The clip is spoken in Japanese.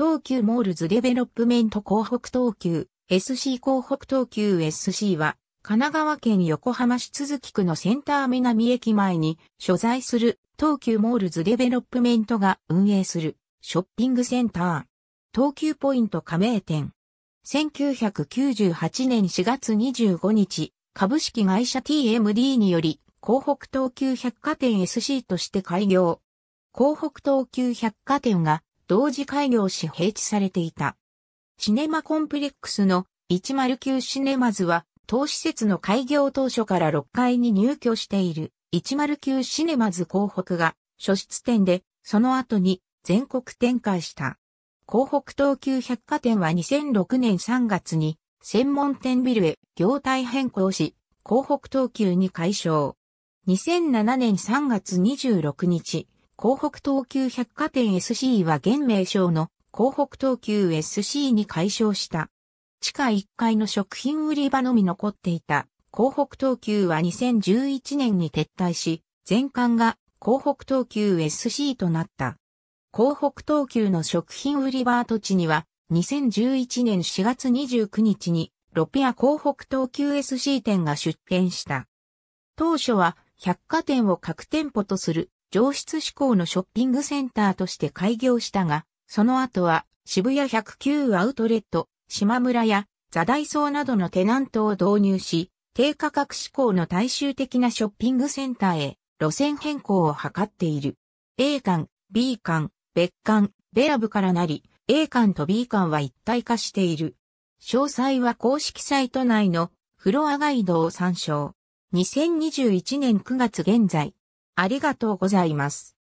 東急モールズデベロップメント広北東急 SC 広北東急 SC は神奈川県横浜市都筑区のセンター南駅前に所在する東急モールズデベロップメントが運営するショッピングセンター東急ポイント加盟店1998年4月25日株式会社 TMD により広北東急百貨店 SC として開業広北東急百貨店が同時開業し閉地されていた。シネマコンプレックスの109シネマズは、当施設の開業当初から6階に入居している109シネマズ広北が初出店で、その後に全国展開した。広北東急百貨店は2006年3月に専門店ビルへ業態変更し、広北東急に解消。2007年3月26日、広北東急百貨店 SC は現名称の広北東急 SC に改称した。地下1階の食品売り場のみ残っていた広北東急は2011年に撤退し、全館が広北東急 SC となった。広北東急の食品売り場跡地には、2011年4月29日に、ロピア広北東急 SC 店が出店した。当初は、百貨店を各店舗とする上質志向のショッピングセンターとして開業したが、その後は渋谷109アウトレット、島村や座大層などのテナントを導入し、低価格志向の大衆的なショッピングセンターへ路線変更を図っている。A 館、B 館、別館、ベラブからなり、A 館と B 館は一体化している。詳細は公式サイト内のフロアガイドを参照。2021年9月現在、ありがとうございます。